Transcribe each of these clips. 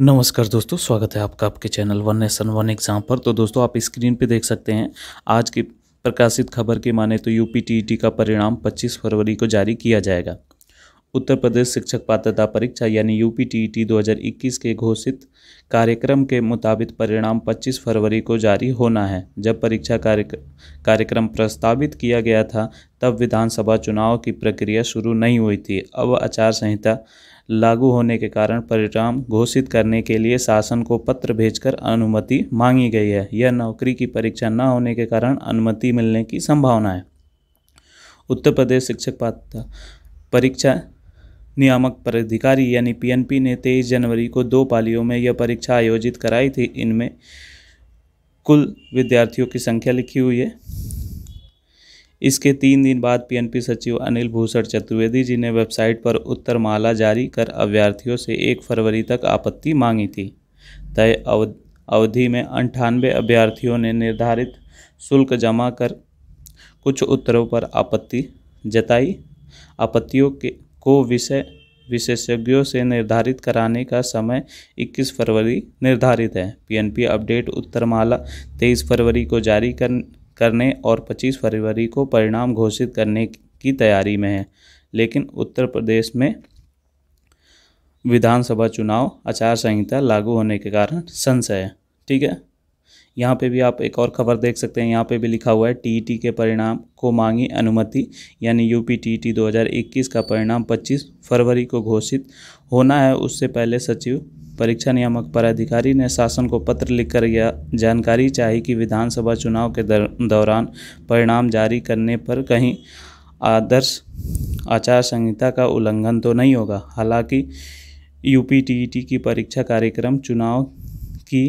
नमस्कार दोस्तों स्वागत है आपका आपके channel one nation one exam पर तो दोस्तों आप स्क्रीन पे देख सकते हैं आज की प्रकाशित खबर की माने तो यूपीटीईटी का परिणाम 25 फरवरी को जारी किया जाएगा उत्तर प्रदेश शिक्षक पात्रता परीक्षा यानी टी ई के घोषित कार्यक्रम के मुताबिक परिणाम 25 फरवरी को जारी होना है जब परीक्षा कार्यक्रम प्रस्तावित किया गया था तब विधानसभा चुनाव की प्रक्रिया शुरू नहीं हुई थी अब आचार संहिता लागू होने के कारण परिणाम घोषित करने के लिए शासन को पत्र भेजकर अनुमति मांगी गई है यह नौकरी की परीक्षा न होने के कारण अनुमति मिलने की संभावना है उत्तर प्रदेश शिक्षक पात्रता परीक्षा नियामक प्राधिकारी यानी पीएनपी ने 23 जनवरी को दो पालियों में यह परीक्षा आयोजित कराई थी इनमें कुल विद्यार्थियों की संख्या लिखी हुई है इसके तीन दिन बाद पीएनपी सचिव अनिल भूषण चतुर्वेदी जी ने वेबसाइट पर उत्तर माला जारी कर अभ्यर्थियों से एक फरवरी तक आपत्ति मांगी थी तय अवधि में अंठानवे अभ्यर्थियों ने निर्धारित शुल्क जमा कर कुछ उत्तरों पर आपत्ति जताई आपत्तियों के को विषय विशेषज्ञों से निर्धारित कराने का समय 21 फरवरी निर्धारित है पीएनपी अपडेट उत्तरमाला 23 फरवरी को जारी कर करने और 25 फरवरी को परिणाम घोषित करने की तैयारी में है लेकिन उत्तर प्रदेश में विधानसभा चुनाव आचार संहिता लागू होने के कारण संशय है ठीक है यहाँ पे भी आप एक और खबर देख सकते हैं यहाँ पे भी लिखा हुआ है टीटी के परिणाम को मांगी अनुमति यानी यूपी टीटी 2021 का परिणाम 25 फरवरी को घोषित होना है उससे पहले सचिव परीक्षा नियामक पदाधिकारी ने शासन को पत्र लिखकर यह जानकारी चाहिए कि विधानसभा चुनाव के दौरान परिणाम जारी करने पर कहीं आदर्श आचार संहिता का उल्लंघन तो नहीं होगा हालांकि यू की परीक्षा कार्यक्रम चुनाव की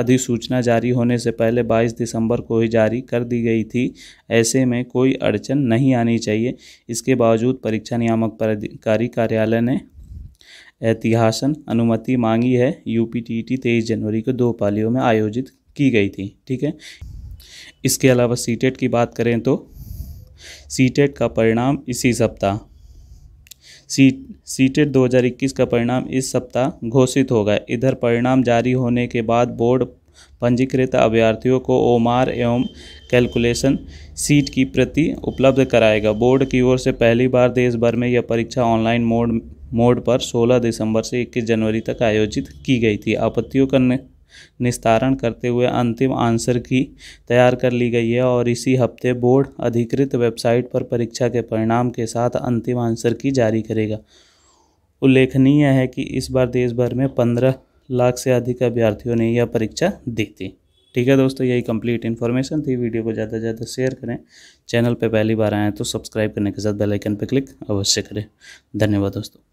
अधिसूचना जारी होने से पहले 22 दिसंबर को ही जारी कर दी गई थी ऐसे में कोई अड़चन नहीं आनी चाहिए इसके बावजूद परीक्षा नियामक पदाधिकारी कार्यालय ने ऐतिहासन अनुमति मांगी है यू पी टी टी तेईस जनवरी को दो पालियों में आयोजित की गई थी ठीक है इसके अलावा सी टेट e की बात करें तो सी टेट e का परिणाम इसी सप्ताह सी सी टेट दो का परिणाम इस सप्ताह घोषित होगा इधर परिणाम जारी होने के बाद बोर्ड पंजीकृत अभ्यर्थियों को ओमार एवं कैलकुलेशन सीट की प्रति उपलब्ध कराएगा बोर्ड की ओर से पहली बार देश भर में यह परीक्षा ऑनलाइन मोड मोड पर 16 दिसंबर से 21 जनवरी तक आयोजित की गई थी आपत्तियों का निस्तारण करते हुए अंतिम आंसर की तैयार कर ली गई है और इसी हफ्ते बोर्ड अधिकृत वेबसाइट पर परीक्षा के परिणाम के साथ अंतिम आंसर की जारी करेगा उल्लेखनीय है कि इस बार देश भर में पंद्रह लाख से अधिक अभ्यर्थियों ने यह परीक्षा दी थी ठीक है दोस्तों यही कंप्लीट इन्फॉर्मेशन थी वीडियो को ज़्यादा से ज़्यादा शेयर करें चैनल पर पहली बार आएँ तो सब्सक्राइब करने के साथ बेल आइकन पर क्लिक अवश्य करें धन्यवाद दोस्तों